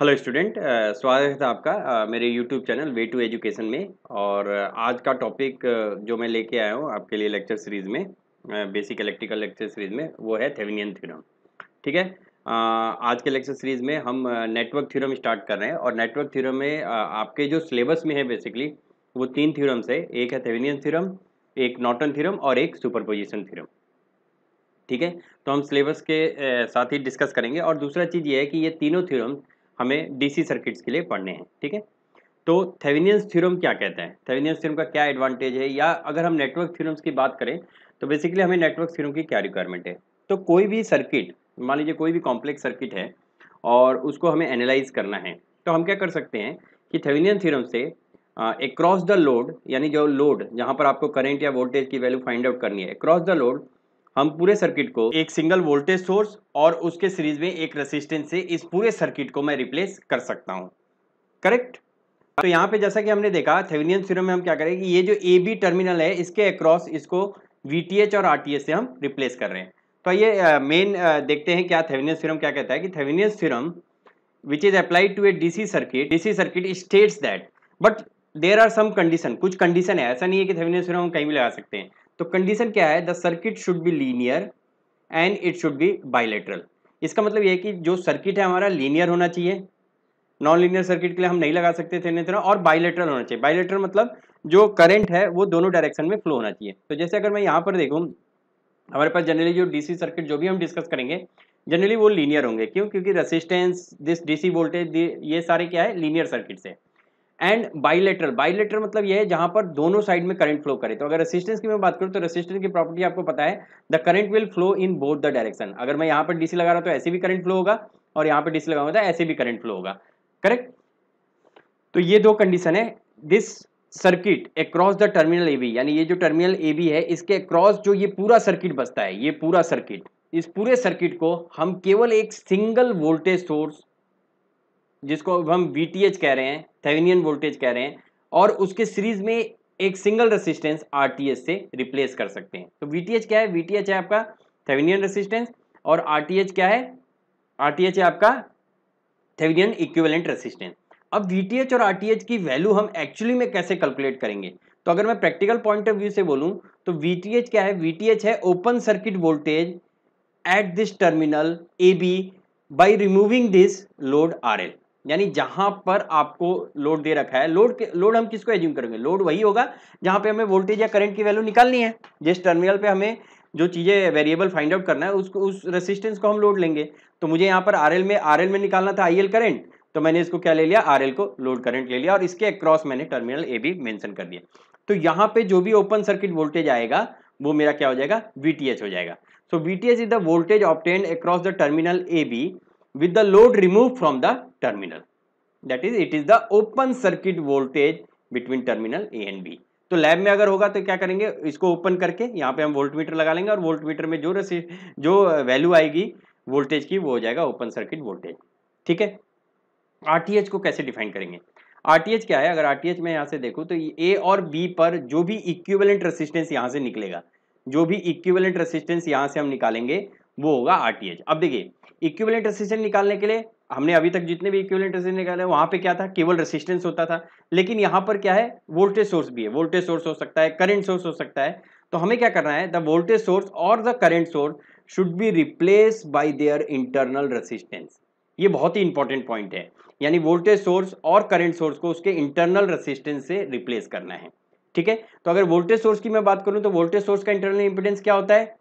hello student uh, स्वागत है आपका uh, मेरे YouTube channel way to education में और uh, आज का टॉपिक uh, जो मैं लेके आया हूँ आपके लिए लेक्चर सीरीज़ में बेसिक इलेक्ट्रिकल लेक्चर सीरीज़ में वो है थेविनियन थ्योरम ठीक है uh, आज के लेक्चर सीरीज़ में हम नेटवर्क थ्योरम स्टार्ट कर रहे हैं और नेटवर्क थ्योरम में uh, आपके जो सिलेबस में है बेसिकली वो तीन थ्योरम्स है एक है थेविनियन थ्योरम एक नॉटन थ्योरम और एक सुपरपोजिशन थ्योरम ठीक है तो हम सिलेबस के साथ ही डिस्कस करेंगे और दूसरा चीज़ ये है कि ये तीनों थ्योरम्स हमें डीसी सर्किट्स के लिए पढ़ने हैं ठीक है तो थेविनियंस थ्योरम क्या कहता है थेवेनियंस थ्योरम का क्या एडवांटेज है या अगर हम नेटवर्क थ्योरम्स की बात करें तो बेसिकली हमें नेटवर्क थ्योरम की क्या रिक्वायरमेंट है तो कोई भी सर्किट मान लीजिए कोई भी कॉम्प्लेक्स सर्किट है और उसको हमें एनालाइज करना है तो हम क्या कर सकते हैं कि थेवेनियन थ्योरम से अक्रॉस द लोड यानी जो लोड जहाँ पर आपको करेंट या वोल्टेज की वैल्यू फाइंड आउट करनी है अक्रॉस द लोड हम पूरे सर्किट को एक सिंगल वोल्टेज सोर्स और उसके सीरीज में एक रेसिस्टेंस से इस पूरे सर्किट को मैं रिप्लेस कर सकता हूँ करेक्ट तो यहाँ पे जैसा कि हमने देखा थेविनियन सीरो में हम क्या करें कि ये जो ए बी टर्मिनल है इसके अक्रॉस इसको वी और आर से हम रिप्लेस कर रहे हैं तो ये मेन देखते हैं क्या थेविनियन सीरम क्या कहता है कि Thevenin theorem which is applied to a DC circuit DC circuit states that but there are some condition कुछ कंडीशन है ऐसा नहीं है कि थेविनियन सीरम हम कहीं भी लगा सकते हैं तो कंडीशन क्या है the circuit should be linear and it should be bilateral इसका मतलब यह है कि जो सर्किट है हमारा लीनियर होना चाहिए नॉन लीनियर सर्किट के लिए हम नहीं लगा सकते थे तरह और बाइलेटरल होना चाहिए बाइलेटरल मतलब जो करंट है वो दोनों डायरेक्शन में फ्लो होना चाहिए तो जैसे अगर मैं यहाँ पर देखूँ हमारे पास जनरली जो डीसी सर्किट जो भी हम डिस्कस करेंगे जनरली वो लीनियर होंगे क्यों क्योंकि रेसिस्टेंस दिस डीसी वोल्टेज ये सारे क्या है लीनियर सर्किट से एंड बाइलेटरल बाइलेटरल मतलब यह है जहां पर दोनों साइड में करंट फ्लो करे तो अगर रेसिस्टेंस की मैं बात करूं तो रेसिस्टेंस की प्रॉपर्टी आपको पता है the current will flow in both the direction अगर मैं यहां पर डीसी लगा रहा हूं तो ऐसे भी करंट फ्लो होगा और यहां पर डीसी लगा तो ऐसे भी करंट फ्लो होगा करेक्ट तो ये दो कंडीशन है this circuit across the terminal A B यानी ये जो टर्मिनल ए बी है इसके अक्रॉस जो ये पूरा सर्किट बसता है ये पूरा सर्किट इस पूरे सर्किट को हम केवल एक सिंगल वोल्टेज सोर्स जिसको अब हम वी कह रहे हैं थेविनियन वोल्टेज कह रहे हैं और उसके सीरीज में एक सिंगल रेसिस्टेंस आर से रिप्लेस कर सकते हैं तो वी क्या है वी है आपका थेविनियन रेसिस्टेंस और आर क्या है आर है आपका थेविनियन इक्विवेलेंट रेसिस्टेंस अब वी और आर की वैल्यू हम एक्चुअली में कैसे कैलकुलेट करेंगे तो अगर मैं प्रैक्टिकल पॉइंट ऑफ व्यू से बोलूं तो वी क्या है वी है open circuit voltage at this terminal A B by removing this load R L यानी जहां पर आपको लोड दे रखा है लोड लोड हम किसको एज्यूम करेंगे लोड वही होगा जहां पे हमें वोल्टेज या करंट की वैल्यू निकालनी है जिस टर्मिनल पे हमें जो चीज़ें वेरिएबल फाइंड आउट करना है उसको उस रेसिस्टेंस को हम लोड लेंगे तो मुझे यहाँ पर आर में आर में निकालना था आई करंट तो मैंने इसको क्या ले लिया आर को लोड करंट ले लिया और इसके अक्रॉस मैंने टर्मिनल ए बी मैंशन कर दिया तो यहाँ पे जो भी ओपन सर्किट वोल्टेज आएगा वो मेरा क्या हो जाएगा वी हो जाएगा so V is the voltage obtain across the terminal A B with the load removed from the terminal that is it is the open circuit voltage between terminal A and B तो lab में अगर होगा तो क्या करेंगे इसको open करके यहाँ पे हम वोल्ट मीटर लगा लेंगे और वोल्ट मीटर में जो रसी जो वैल्यू आएगी वोल्टेज की वो हो जाएगा ओपन सर्किट वोल्टेज ठीक है आरटीएच को कैसे डिफाइन करेंगे आरटीएच क्या है अगर आर मैं यहाँ से देखूँ तो ए और बी पर जो भी इक्विवेलेंट रसिस्टेंस यहाँ से निकलेगा जो भी इक्वेलेंट रसिस्टेंस यहाँ से हम निकालेंगे वो होगा आर अब देखिए इक्विवेलेंट रेसिस्टेंस निकालने के लिए हमने अभी तक जितने भी इक्विवेलेंट रेसिस्टेंस निकाले वहां पे क्या था केवल रेसिस्टेंस होता था लेकिन यहाँ पर क्या है वोल्टेज सोर्स भी है वोल्टेज सोर्स हो सकता है करंट सोर्स हो सकता है तो हमें क्या करना है द वोल्टेज सोर्स और the current source should be replace by their internal resistance ये बहुत ही इंपॉर्टेंट पॉइंट है यानी वोल्टेज सोर्स और करंट सोर्स को उसके इंटरनल रेसिस्टेंस से रिप्लेस करना है ठीक है तो अगर वोल्टेज सोर्स की मैं बात करूं तो वोल्टेज सोर्स का इंटरनल इंपिडेंस क्या होता है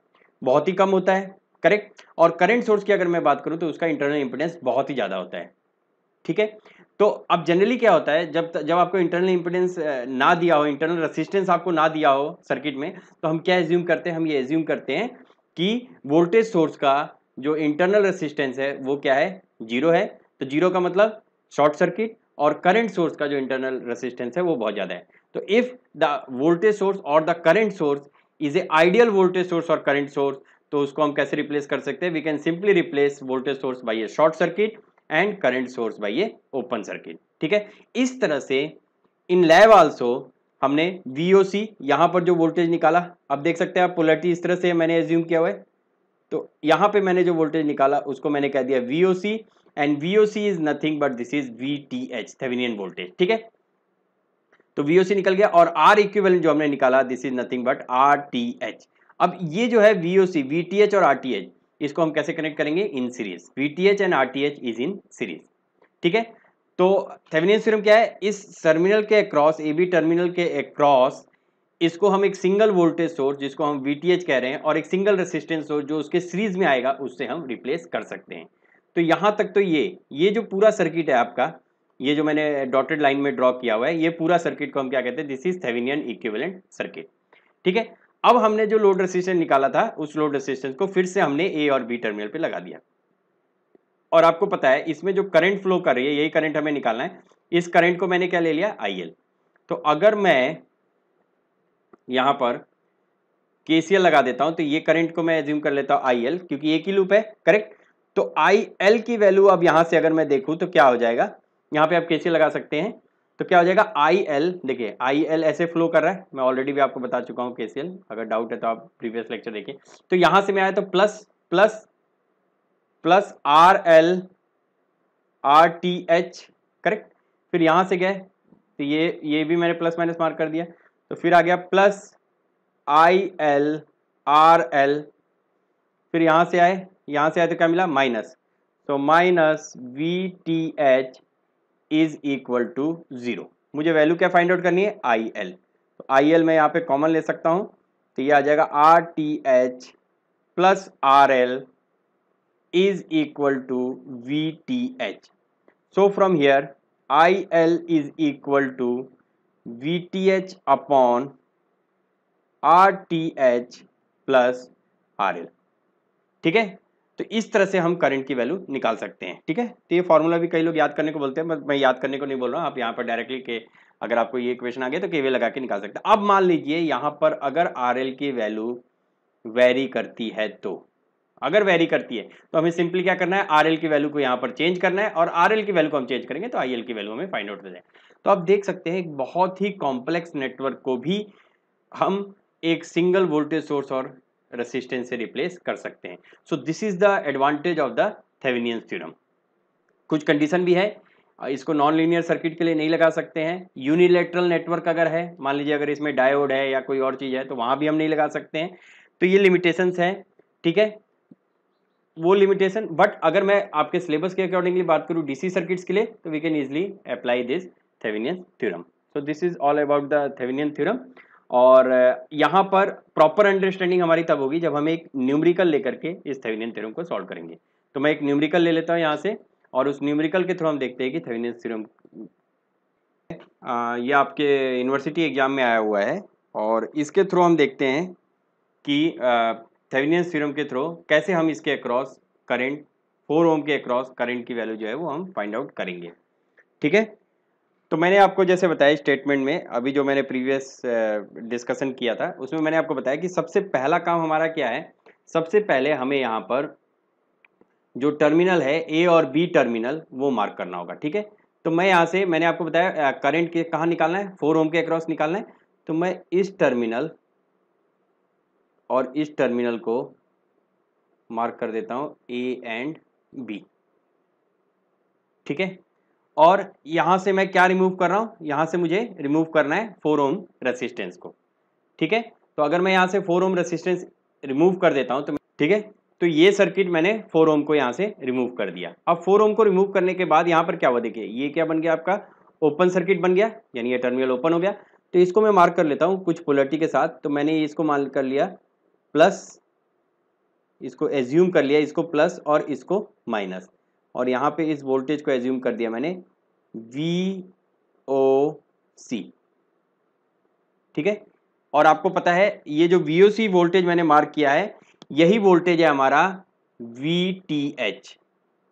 बहुत ही कम होता है करेक्ट और करंट सोर्स की अगर मैं बात करूं तो उसका इंटरनल इंपिडेंस बहुत ही ज़्यादा होता है ठीक है तो अब जनरली क्या होता है जब जब आपको इंटरनल इंपिडेंस ना दिया हो इंटरनल रेसिस्टेंस आपको ना दिया हो सर्किट में तो हम क्या एज्यूम करते हैं हम ये एज्यूम करते हैं कि वोल्टेज सोर्स का जो इंटरनल रेसिस्टेंस है वो क्या है जीरो है तो जीरो का मतलब शॉर्ट सर्किट और करंट सोर्स का जो इंटरनल रेसिस्टेंस है वो बहुत ज़्यादा है तो इफ़ द वोल्टेज सोर्स और the current source is a ideal voltage source और करंट सोर्स तो उसको हम कैसे रिप्लेस कर सकते हैं we can simply replace voltage source by a short circuit and current source by a open circuit ठीक है इस तरह से इन लैब ऑल्सो हमने वी ओ सी यहाँ पर जो वोल्टेज निकाला अब देख सकते हैं आप पोलरिटी इस तरह से मैंने एज्यूम किया हुआ है तो यहाँ पे मैंने जो वोल्टेज निकाला उसको मैंने कह दिया V O C and V O C is nothing but this is V T H Thevenin voltage ठीक है तो वी ओ सी निकल गया और आर इक्विवेलेंट जो हमने निकाला this is nothing but R T H अब ये जो है V O C V T H और आर टी एच इसको हम कैसे कनेक्ट करेंगे in series V T H and R T H is in series ठीक है तो थेविनियन सीरम क्या है इस टर्मिनल के अक्रॉस ए बी टर्मिनल के अक्रॉस इसको हम एक सिंगल वोल्टेज सोर्स जिसको हम वी कह रहे हैं और एक सिंगल रेसिस्टेंस सोर्स जो उसके सीरीज में आएगा उससे हम रिप्लेस कर सकते हैं तो यहाँ तक तो ये ये जो पूरा सर्किट है आपका ये जो मैंने डॉटेड लाइन में ड्रॉ किया हुआ है ये पूरा सर्किट को हम क्या कहते हैं this is Thevenin equivalent circuit ठीक है अब हमने जो लोड रेसिस्टेंस निकाला था उस लोड रेसिस्टेंस को फिर से हमने ए और बी टर्मिनल पे लगा दिया और आपको पता है इसमें जो करंट फ्लो कर रही है यही करंट हमें निकालना है इस करंट को मैंने क्या ले लिया आई तो अगर मैं यहां पर केसीएल लगा देता हूं तो ये करंट को मैं एज्यूम कर लेता हूं आई क्योंकि एक ही लूप है करेक्ट तो आई की वैल्यू अब यहां से अगर मैं देखूँ तो क्या हो जाएगा यहां पर आप केसीएल लगा सकते हैं तो क्या हो जाएगा आई एल देखिए आई एल ऐसे फ्लो कर रहा है मैं ऑलरेडी भी आपको बता चुका हूँ के सी एल अगर डाउट है तो आप प्रीवियस लेक्चर देखिए तो यहाँ से मैं आया तो plus plus plus R L R T H correct फिर यहाँ से गए तो ये ये भी मैंने प्लस माइनस मार्क कर दिया तो फिर आ गया plus I L R L फिर यहाँ से आए यहाँ से आए तो क्या मिला माइनस तो minus V T H is equal to zero मुझे वैल्यू क्या फाइंड आउट करनी है आई एल तो आई एल मैं यहाँ पे कॉमन ले सकता हूँ तो ये आ जाएगा R T H plus R L is equal to V T H so from here I L is equal to V T H upon R T H plus R L ठीक है तो इस तरह से हम करंट की value निकाल सकते हैं ठीक है तो ये फॉर्मूला भी कई लोग याद करने को बोलते हैं मैं याद करने को नहीं बोल रहा हूँ आप यहाँ पर डायरेक्टली के अगर आपको ये क्वेश्चन आ गया तो केवे लगा के निकाल सकते हैं अब मान लीजिए यहाँ पर अगर आर की वैल्यू वेरी करती है तो अगर वेरी करती है तो हमें सिंपली क्या करना है आर की वैल्यू को यहाँ पर चेंज करना है और आर की वैल्यू को हम चेंज करेंगे तो आई की वैल्यू हमें फाइंड आउट हो जाए तो आप देख सकते हैं एक बहुत ही कॉम्प्लेक्स नेटवर्क को भी हम एक सिंगल वोल्टेज सोर्स और रेसिस्टेंस से रिप्लेस कर सकते हैं so this is the advantage of the Thevenin theorem कुछ कंडीशन भी है इसको नॉन लीनियर सर्किट के लिए नहीं लगा सकते हैं यूनिलेटरल नेटवर्क अगर है मान लीजिए अगर इसमें डायोड है या कोई और चीज़ है तो वहाँ भी हम नहीं लगा सकते हैं तो ये लिमिटेशंस हैं ठीक है वो लिमिटेशन बट अगर मैं आपके सिलेबस के अकॉर्डिंगली बात करूँ डीसी सर्किट्स के लिए तो we can easily apply this Thevenin theorem so this is all about the Thevenin theorem और यहाँ पर प्रॉपर अंडरस्टैंडिंग हमारी तब होगी जब हम एक न्यूमरिकल लेकर के इस थेविनियन थ्योरम को सॉल्व करेंगे तो मैं एक न्यूमरिकल ले लेता हूँ यहाँ से और उस न्यूमरिकल के थ्रू हम देखते हैं कि थेविनियन थ्योरम ये आपके यूनिवर्सिटी एग्जाम में आया हुआ है और इसके थ्रू हम देखते हैं कि थेविनियन थ्योरम के थ्रू कैसे हम इसके अक्रॉस करेंट फोर ओम के अक्रॉस करेंट की वैल्यू जो है वो हम फाइंड आउट करेंगे ठीक है तो मैंने आपको जैसे बताया स्टेटमेंट में अभी जो मैंने प्रीवियस डिस्कशन किया था उसमें मैंने आपको बताया कि सबसे पहला काम हमारा क्या है सबसे पहले हमें यहाँ पर जो टर्मिनल है ए और बी टर्मिनल वो मार्क करना होगा ठीक है तो मैं यहाँ से मैंने आपको बताया करंट के कहाँ निकालना है फोर ओम के अक्रॉस निकालना है तो मैं इस टर्मिनल और इस टर्मिनल को मार्क कर देता हूँ ए एंड बी ठीक है और यहां से मैं क्या रिमूव कर रहा हूं यहां से मुझे रिमूव करना है फोर ओम रेसिस्टेंस को ठीक है तो अगर मैं यहां से फोर ओम रेसिस्टेंस रिमूव कर देता हूं तो ठीक है तो ये सर्किट मैंने फोर ओम को यहाँ से रिमूव कर दिया अब फोर ओम को रिमूव करने के बाद यहां पर क्या हुआ देखिए ये क्या बन गया आपका ओपन सर्किट बन गया यानी ये टर्मिनल ओपन हो गया तो इसको मैं मार्क कर लेता हूँ कुछ पोलरिटी के साथ तो मैंने इसको मार्क कर लिया प्लस इसको एज्यूम कर लिया इसको प्लस और इसको माइनस और यहाँ पे इस वोल्टेज को एज्यूम कर दिया मैंने वी ओ सी ठीक है और आपको पता है ये जो वी ओ सी वोल्टेज मैंने मार्क किया है यही वोल्टेज है हमारा V T H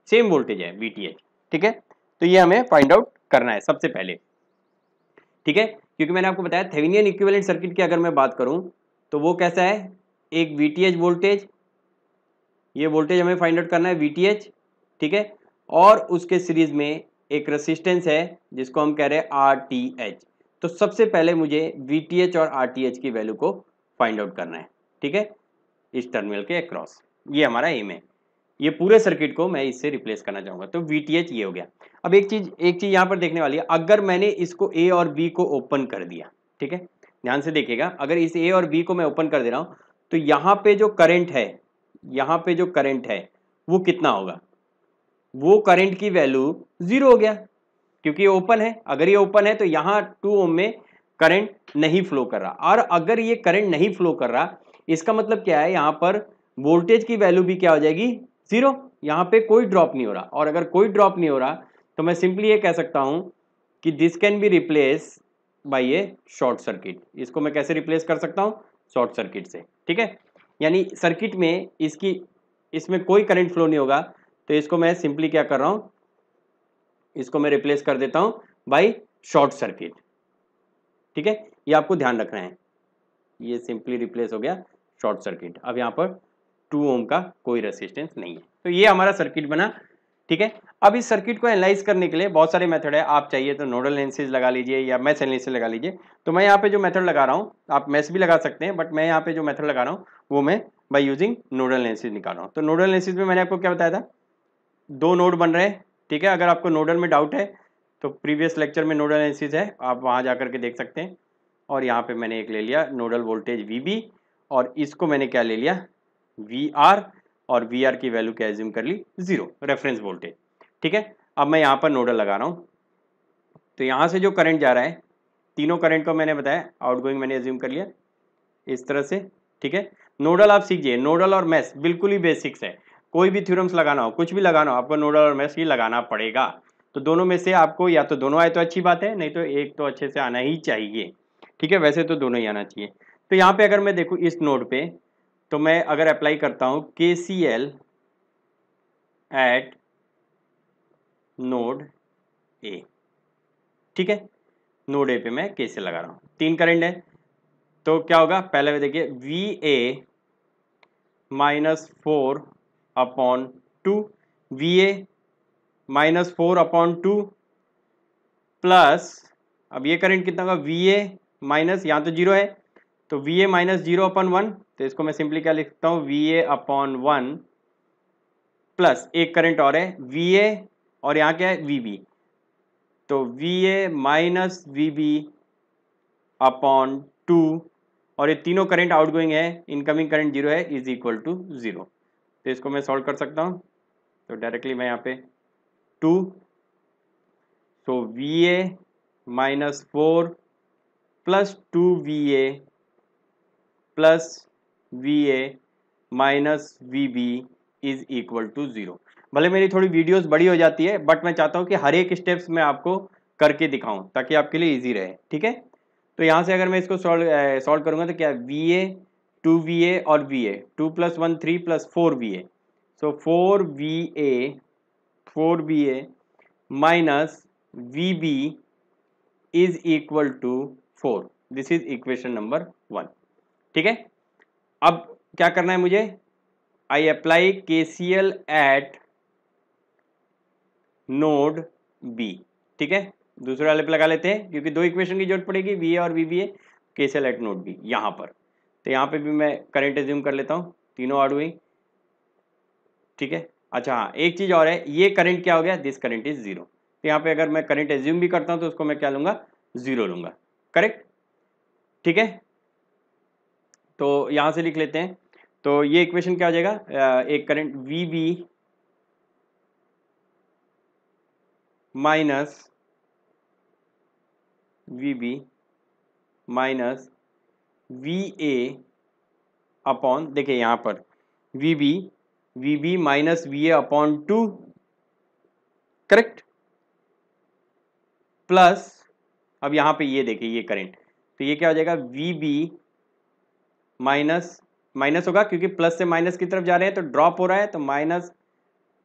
same voltage है वी टी एच ठीक है तो ये हमें फाइंड आउट करना है सबसे पहले ठीक है क्योंकि मैंने आपको बताया थेविनियन इक्विवेलेंट सर्किट की अगर मैं बात करूं तो वो कैसा है एक वी टी एच वोल्टेज ये वोल्टेज हमें फाइंड आउट करना है वी टी एच ठीक है और उसके सीरीज में एक रेसिस्टेंस है जिसको हम कह रहे हैं आर टी एच तो सबसे पहले मुझे वी टी एच और आर टी एच की वैल्यू को फाइंड आउट करना है ठीक है इस टर्मिनल के अक्रॉस ये हमारा एम है ये पूरे सर्किट को मैं इससे रिप्लेस करना चाहूँगा तो वी टी एच ये हो गया अब एक चीज़ एक चीज़ यहां पर देखने वाली है अगर मैंने इसको ए और बी को ओपन कर दिया ठीक है ध्यान से देखिएगा अगर इस ए और बी को मैं ओपन कर दे रहा हूं तो यहां पे जो करंट है यहां पे जो करंट है वो कितना होगा वो करंट की वैल्यू जीरो हो गया क्योंकि ओपन है अगर ये ओपन है तो यहाँ टू ओम में करंट नहीं फ्लो कर रहा और अगर ये करंट नहीं फ्लो कर रहा इसका मतलब क्या है यहाँ पर वोल्टेज की वैल्यू भी क्या हो जाएगी जीरो यहाँ पे कोई ड्रॉप नहीं हो रहा और अगर कोई ड्रॉप नहीं हो रहा तो मैं सिंपली ये कह सकता हूँ कि this can be replace by a short circuit इसको मैं कैसे रिप्लेस कर सकता हूँ शॉर्ट सर्किट से ठीक है यानी सर्किट में इसकी इसमें कोई करंट फ्लो नहीं होगा तो इसको मैं सिंपली क्या कर रहा हूं इसको मैं रिप्लेस कर देता हूं बाई शॉर्ट सर्किट ठीक है ये आपको ध्यान रखना है ये सिंपली रिप्लेस हो गया शॉर्ट सर्किट अब यहाँ पर टू ओम का कोई रेसिस्टेंस नहीं है तो ये हमारा सर्किट बना ठीक है अब इस सर्किट को एनालाइज करने के लिए बहुत सारे मेथड है आप चाहिए तो नोडल एनालिसिस लगा लीजिए या मैस एनलिस लगा लीजिए तो मैं यहाँ पे जो मेथड लगा रहा हूँ आप मैस भी लगा सकते हैं बट मैं यहाँ पे जो मेथड लगा रहा हूँ वो मैं बाई यूजिंग नोडल एनालिसिस निकाल रहा हूँ तो नोडल एनालिसिस में मैंने आपको क्या बताया था दो नोड बन रहे हैं ठीक है अगर आपको नोडल में डाउट है तो प्रीवियस लेक्चर में नोडल एनालिसिस है आप वहाँ जा के देख सकते हैं और यहाँ पे मैंने एक ले लिया नोडल वोल्टेज वी और इसको मैंने क्या ले लिया वी और वी की वैल्यू क्या एज्यूम कर ली जीरो रेफरेंस वोल्टेज ठीक है अब मैं यहाँ पर नोडल लगा रहा हूँ तो यहाँ से जो करंट जा रहा है तीनों करंट को मैंने बताया आउटगोइंग मैंने एज्यूम कर लिया इस तरह से ठीक है नोडल आप सीखिए नोडल और मैथ्स बिल्कुल ही बेसिक्स है कोई भी थ्योरम्स लगाना हो कुछ भी लगाना हो आपको नोडल और मैस ही लगाना पड़ेगा तो दोनों में से आपको या तो दोनों आए तो अच्छी बात है नहीं तो एक तो अच्छे से आना ही चाहिए ठीक है वैसे तो दोनों ही आना चाहिए तो यहाँ पे अगर मैं देखूँ इस नोड पे तो मैं अगर अप्लाई करता हूँ K C L at node A ठीक है नोड ए पे मैं के सी लगा रहा हूँ तीन करेंट है तो क्या होगा पहले में देखिए V A minus four upon two V A minus four upon two plus अब ये करंट कितना होगा वी ए माइनस यहाँ तो जीरो है तो V A minus zero upon one तो इसको मैं सिंपली क्या लिखता हूँ V A upon one plus एक करंट और है वी ए और यहाँ क्या है वी बी तो V A minus V B upon two और ये तीनों करंट आउटगोइंग है इनकमिंग करंट जीरो है इज इक्वल टू जीरो तो इसको मैं सॉल्व कर सकता हूँ तो डायरेक्टली मैं यहाँ पे two so V A minus four plus two V A plus V A minus V B is equal to zero भले मेरी थोड़ी वीडियोस बड़ी हो जाती है बट मैं चाहता हूँ कि हर एक स्टेप्स मैं आपको करके दिखाऊं ताकि आपके लिए इजी रहे ठीक है तो यहाँ से अगर मैं इसको सॉल्व सॉल्व करूँगा तो क्या V A two V A और V A two plus one three plus four V A so four V A four V A minus V B is equal to four this is equation number one ठीक है अब क्या करना है मुझे I apply K C L at node B ठीक है वाले पे लगा लेते हैं क्योंकि दो इक्वेशन की जरूरत पड़ेगी वी ए और V B A K C L at node B यहाँ पर तो यहाँ पे भी मैं करंट एज्यूम कर लेता हूँ तीनों ऑड हुई ठीक है अच्छा हाँ एक चीज़ और है ये करंट क्या हो गया दिस करंट इज जीरो तो यहाँ पे अगर मैं करंट एज्यूम भी करता हूँ तो उसको मैं क्या लूँगा जीरो लूँगा करेक्ट ठीक है तो यहाँ से लिख लेते हैं तो ये इक्वेशन क्या हो जाएगा एक current V B minus V B minus V A upon देखिए यहाँ पर V B V B minus V A upon two correct plus अब यहाँ पे ये देखिए ये करंट तो ये क्या हो जाएगा वी बी माइनस माइनस होगा क्योंकि प्लस से माइनस की तरफ जा रहे हैं तो ड्रॉप हो रहा है तो माइनस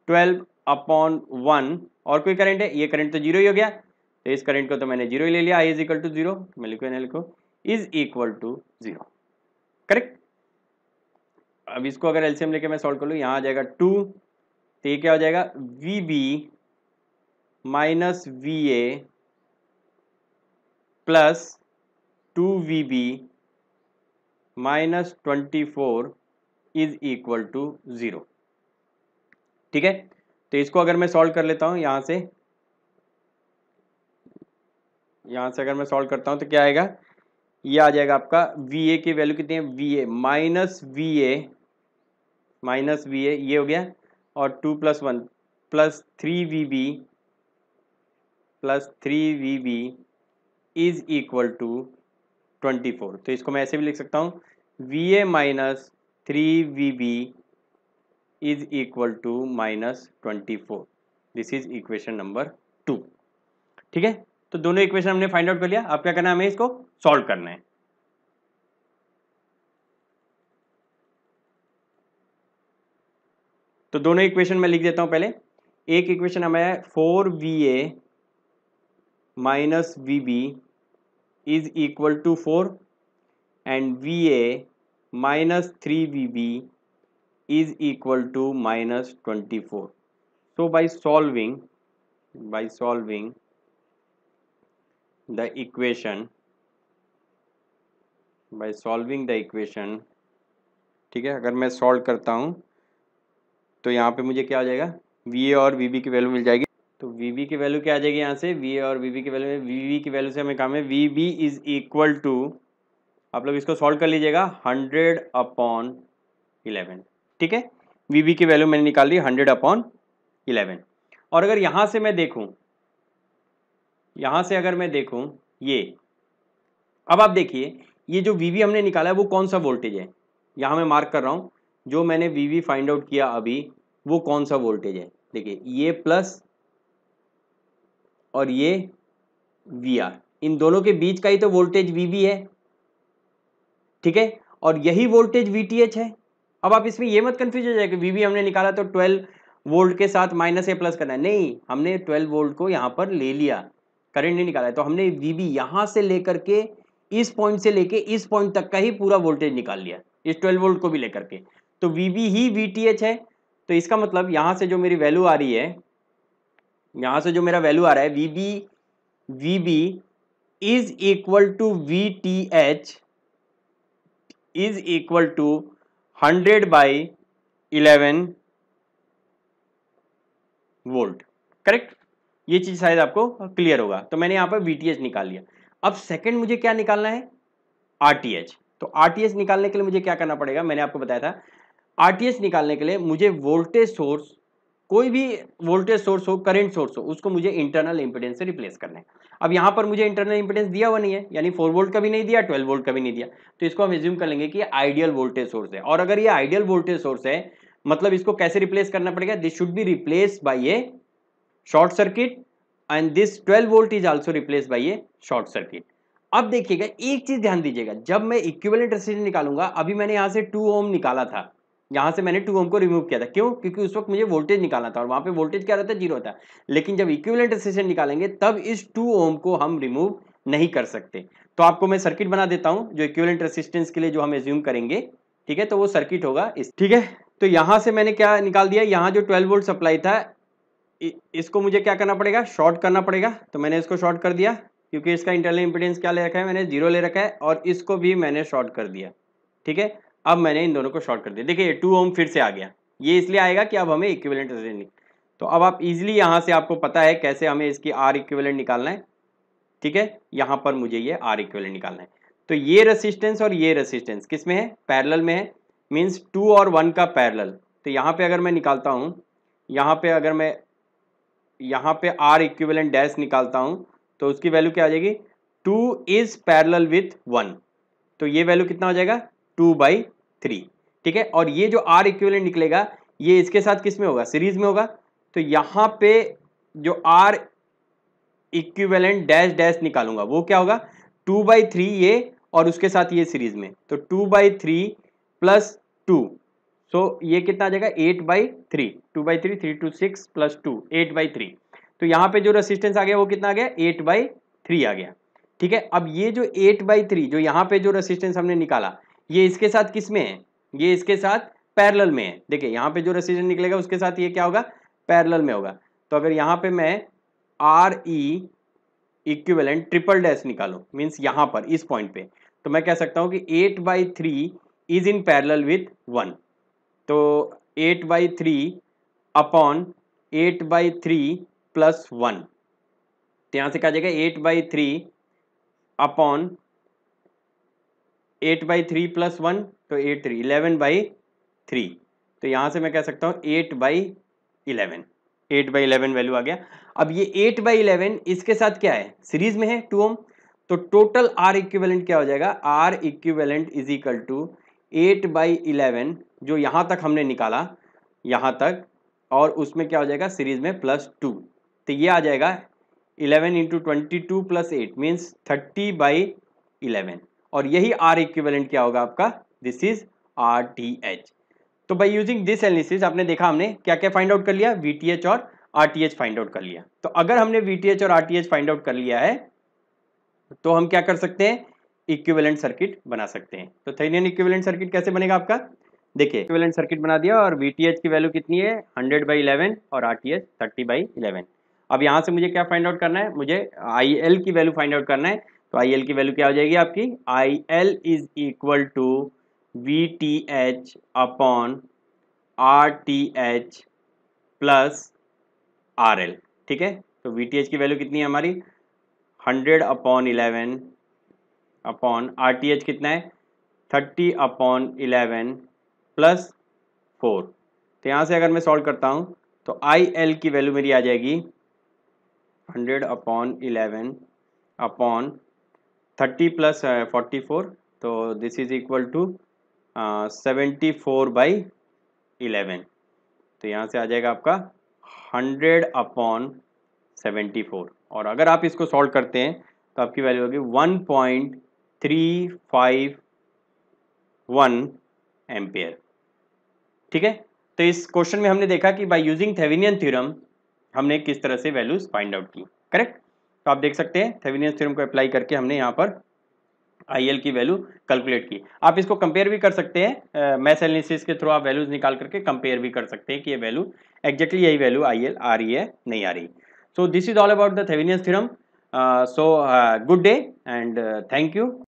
ट्वेल्व अपॉन वन और कोई करंट है ये करंट तो जीरो ही हो गया तो इस करंट को तो मैंने जीरो ही ले लिया I is equal to zero मैं लिखो ना लिखो is equal to zero correct अब इसको अगर एलसीएम लेके मैं सॉल्व कर लूँ यहाँ आ जाएगा टू तो ये क्या हो जाएगा V B minus V A plus two V B minus twenty four is equal to zero ठीक है तो इसको अगर मैं सॉल्व कर लेता हूँ यहाँ से यहाँ से अगर मैं सॉल्व करता हूँ तो क्या आएगा ये आ जाएगा आपका वी ए की वैल्यू कितनी है V A minus V A minus V A ये हो गया और two plus one plus three V B plus three V B is equal to twenty four तो इसको मैं ऐसे भी लिख सकता हूँ V A minus three V B is equal to minus twenty four this is equation number two ठीक है तो दोनों इक्वेशन हमने फाइंड आउट कर लिया अब क्या करना है हमें इसको सॉल्व करना है तो दोनों इक्वेशन में लिख देता हूं पहले एक इक्वेशन हमें four V A minus V B is equal to four and V A minus three V B is equal to minus twenty four so by solving by solving the equation by solving the equation ठीक है अगर मैं solve करता हूँ तो यहाँ पे मुझे क्या आ जाएगा वी ए और वी बी की वैल्यू मिल जाएगी तो वी बी की वैल्यू क्या आ जाएगी यहाँ से वी ए और वी बी की वैल्यू वी बी की वैल्यू से हमें काम है V B is equal to आप लोग इसको सॉल्व कर लीजिएगा हंड्रेड अपॉन इलेवन ठीक है वी बी की वैल्यू मैंने निकाल ली हंड्रेड अपॉन इलेवन और अगर यहाँ से मैं देखूँ यहाँ से अगर मैं देखूँ ये अब आप देखिए ये जो वी हमने निकाला है वो कौन सा वोल्टेज है यहाँ मैं मार्क कर रहा हूँ जो मैंने वी वी फाइंड आउट किया अभी वो कौन सा वोल्टेज है देखिए ये प्लस और ये वी आर इन दोनों के बीच का ही तो वोल्टेज वी वी है ठीक है और यही वोल्टेज वी टी एच है अब आप इसमें ये मत कन्फ्यूज हो जाए कि वी वी हमने निकाला तो ट्वेल्व वोल्ट के साथ माइनस ए प्लस करना है नहीं हमने ट्वेल्व वोल्ट को यहाँ पर ले लिया करंट नहीं निकाला है तो हमने वीबी यहां से लेकर के इस पॉइंट से लेकर इस पॉइंट तक का ही पूरा वोल्टेज निकाल लिया इस ट्वेल्व वोल्ट को भी लेकर के तो वीबी ही वी है तो इसका मतलब यहां से जो मेरी वैल्यू आ रही है यहां से जो मेरा वैल्यू आ रहा है VB VB is equal to V T H is equal to hundred by eleven volt correct ये चीज़ शायद आपको क्लियर होगा तो मैंने यहाँ पर बी निकाल लिया अब सेकेंड मुझे क्या निकालना है आर तो आर निकालने के लिए मुझे क्या करना पड़ेगा मैंने आपको बताया था आर निकालने के लिए मुझे वोल्टेज सोर्स कोई भी वोल्टेज सोर्स हो करेंट सोर्स हो उसको मुझे इंटरनल इंपिडेंस से रिप्लेस करना है अब यहाँ पर मुझे इंटरनल इंपिडेंस दिया हुआ नहीं है यानी फोर वोल्ट का भी नहीं दिया ट्वेल्व वोल्ट का भी नहीं दिया तो इसको हम रिज्यूम कर लेंगे कि आइडियल वोल्टेज सोर्स है और अगर ये आइडियल वोल्टेज सोर्स है मतलब इसको कैसे रिप्लेस करना पड़ेगा this should be replace by a short circuit and this 12 volt is also replace by a short circuit अब देखिएगा एक चीज ध्यान दीजिएगा जब मैं इक्विवेलेंट रेसिस्टेंस निकालूंगा अभी मैंने यहाँ से 2 ओम निकाला था यहाँ से मैंने 2 ओम को रिमूव किया था क्यों क्योंकि उस वक्त मुझे वोल्टेज निकालना था और वहाँ पे वोल्टेज क्या रहता है जीरो होता है लेकिन जब इक्विवेलेंट रेसिस्टेंस निकालेंगे तब इस टू ओम को हम रिमूव नहीं कर सकते तो आपको मैं सर्किट बना देता हूँ जो इक्विवेलेंट रेसिस्टेंस के लिए जो हम एज्यूम करेंगे ठीक है तो वो सर्किट होगा इस ठीक है तो यहाँ से मैंने क्या निकाल दिया यहाँ जो 12 वोल्ट सप्लाई था इसको मुझे क्या करना पड़ेगा शॉर्ट करना पड़ेगा तो मैंने इसको शॉर्ट कर दिया क्योंकि इसका इंटरनल इंपिडेंस क्या ले रखा है मैंने जीरो ले रखा है और इसको भी मैंने शॉर्ट कर दिया ठीक है अब मैंने इन दोनों को शॉर्ट कर दिया देखिए टू ओम फिर से आ गया ये इसलिए आएगा कि अब हमें इक्विवेलेंट रेजिडेंट तो अब आप इजिली यहाँ से आपको पता है कैसे हमें इसकी आर इक्विवेलेंट निकालना है ठीक है यहाँ पर मुझे ये आर इक्विवेलेंट निकालना है तो ये रेसिस्टेंस और ये रेसिस्टेंस किस में है पैरेलल में है मीन्स टू और वन का पैरेलल तो यहाँ पे अगर मैं निकालता हूँ यहाँ पे अगर मैं यहाँ पे आर इक्विवेलेंट डैश निकालता हूँ तो उसकी वैल्यू क्या आ जाएगी two is parallel with one तो ये वैल्यू कितना हो जाएगा टू बाई थ्री ठीक है और ये जो आर इक्विवेलेंट निकलेगा ये इसके साथ किस में होगा सीरीज में होगा तो यहाँ पे जो आर इक्विवेलेंट डैश डैश निकालूंगा वो क्या होगा टू बाई थ्री ये और उसके साथ ये सीरीज में तो two by three plus two so ये कितना आ जाएगा eight by three two by three three two six plus two eight by three तो यहाँ पे जो रेसिस्टेंस आ गया वो कितना आ गया एट बाई थ्री आ गया ठीक है अब ये जो एट बाई थ्री जो यहाँ पे जो रेसिस्टेंस हमने निकाला ये इसके साथ किस में है ये इसके साथ पैरल में है देखिए यहाँ पे जो रेसिस्टेंस निकलेगा उसके साथ ये क्या होगा पैरल में होगा तो अगर यहाँ पे मैं R E equivalent triple dash निकालो मीन्स यहाँ पर इस पॉइंट पे तो मैं कह सकता हूँ कि eight by three is in parallel with one तो eight by three upon eight by three plus one तो यहाँ से कहा जाएगा eight by three upon eight by three plus one तो eight three eleven by three तो यहाँ से मैं कह सकता हूँ eight by eleven eight by eleven value आ गया अब ये एट बाई इलेवन इसके साथ क्या है सीरीज में है टू ओम तो टोटल आर इक्विवेलेंट क्या हो जाएगा R equivalent is equal to eight by eleven जो यहाँ तक हमने निकाला यहाँ तक और उसमें क्या हो जाएगा सीरीज में प्लस टू तो ये आ जाएगा eleven into twenty two plus eight means thirty by eleven और यही आर इक्विवेलेंट क्या होगा आपका this is R T H तो बाई यूजिंग दिस एनालिसिस आपने देखा हमने क्या क्या फाइंड आउट कर लिया वी टी एच और R T H find out कर लिया तो अगर हमने वी टी एच और R T H find out कर लिया है तो हम क्या कर सकते हैं इक्विवेलेंट सर्किट बना सकते हैं तो थैनियन इक्विवेलेंट सर्किट कैसे बनेगा आपका देखिए इक्विवेलेंट सर्किट बना दिया और वी की वैल्यू कितनी है हंड्रेड बाई इलेवन और R T H thirty by eleven अब यहाँ से मुझे क्या फाइंड आउट करना है मुझे आई एल की वैल्यू फाइंड आउट करना है तो आई एल की वैल्यू क्या हो जाएगी आपकी I L is equal to V T H upon R T H plus R L ठीक है तो वी टी एच की वैल्यू कितनी है हमारी hundred upon eleven upon R T H कितना है thirty upon eleven plus four तो यहाँ से अगर मैं सॉल्व करता हूँ तो आई एल की वैल्यू मेरी आ जाएगी hundred upon eleven upon thirty plus forty four तो this is equal to seventy four by eleven तो यहाँ से आ जाएगा आपका हंड्रेड अपॉन सेवेंटी फोर और अगर आप इसको सॉल्व करते हैं तो आपकी वैल्यू होगी one point three five one ampere ठीक है तो इस क्वेश्चन में हमने देखा कि बाई यूजिंग थेवीनियन थ्योरम हमने किस तरह से वैल्यूज फाइंड आउट की करेक्ट तो आप देख सकते हैं थेविनियन थ्योरम को अप्लाई करके हमने यहाँ पर आई की वैल्यू कैलकुलेट की आप इसको कंपेयर भी कर सकते हैं मैथ एनालिसिस के थ्रू आप वैल्यूज निकाल करके कंपेयर भी कर सकते हैं कि ये वैल्यू एक्जैक्टली यही वैल्यू आई आ रही है नहीं आ रही so this is all about the Thevenin theorem so good day and thank you